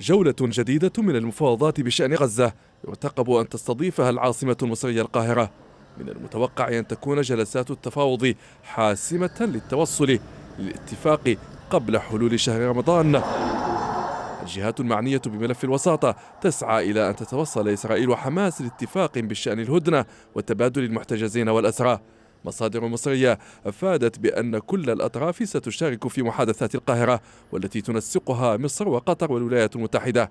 جولة جديدة من المفاوضات بشأن غزة يرتقب أن تستضيفها العاصمة المصرية القاهرة من المتوقع أن تكون جلسات التفاوض حاسمة للتوصل للاتفاق قبل حلول شهر رمضان الجهات المعنية بملف الوساطة تسعى إلى أن تتوصل إسرائيل وحماس لاتفاق بشأن الهدنة وتبادل المحتجزين والأسرى مصادر مصرية أفادت بأن كل الأطراف ستشارك في محادثات القاهرة والتي تنسقها مصر وقطر والولايات المتحدة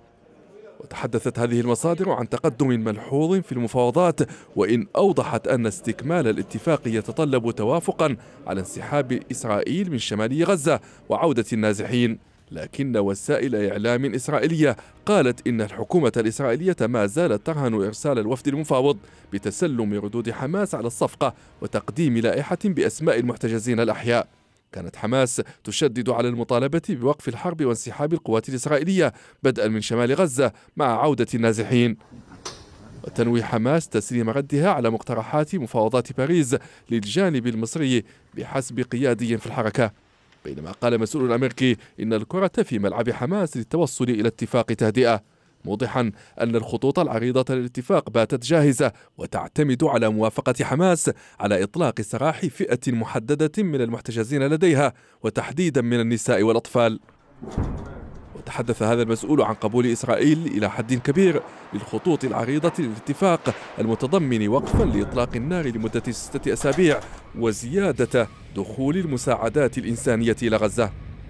وتحدثت هذه المصادر عن تقدم ملحوظ في المفاوضات وإن أوضحت أن استكمال الاتفاق يتطلب توافقا على انسحاب إسرائيل من شمال غزة وعودة النازحين لكن وسائل إعلام إسرائيلية قالت إن الحكومة الإسرائيلية ما زالت ترهن إرسال الوفد المفاوض بتسلم ردود حماس على الصفقة وتقديم لائحة بأسماء المحتجزين الأحياء كانت حماس تشدد على المطالبة بوقف الحرب وانسحاب القوات الإسرائيلية بدءا من شمال غزة مع عودة النازحين وتنوي حماس تسليم ردها على مقترحات مفاوضات باريس للجانب المصري بحسب قيادي في الحركة بينما قال مسؤول أمريكي إن الكرة في ملعب حماس للتوصل إلى اتفاق تهدئة موضحا أن الخطوط العريضة للاتفاق باتت جاهزة وتعتمد على موافقة حماس على إطلاق سراح فئة محددة من المحتجزين لديها وتحديدا من النساء والأطفال تحدث هذا المسؤول عن قبول إسرائيل إلى حد كبير للخطوط العريضة للاتفاق المتضمن وقفا لإطلاق النار لمدة ستة أسابيع وزيادة دخول المساعدات الإنسانية إلى غزة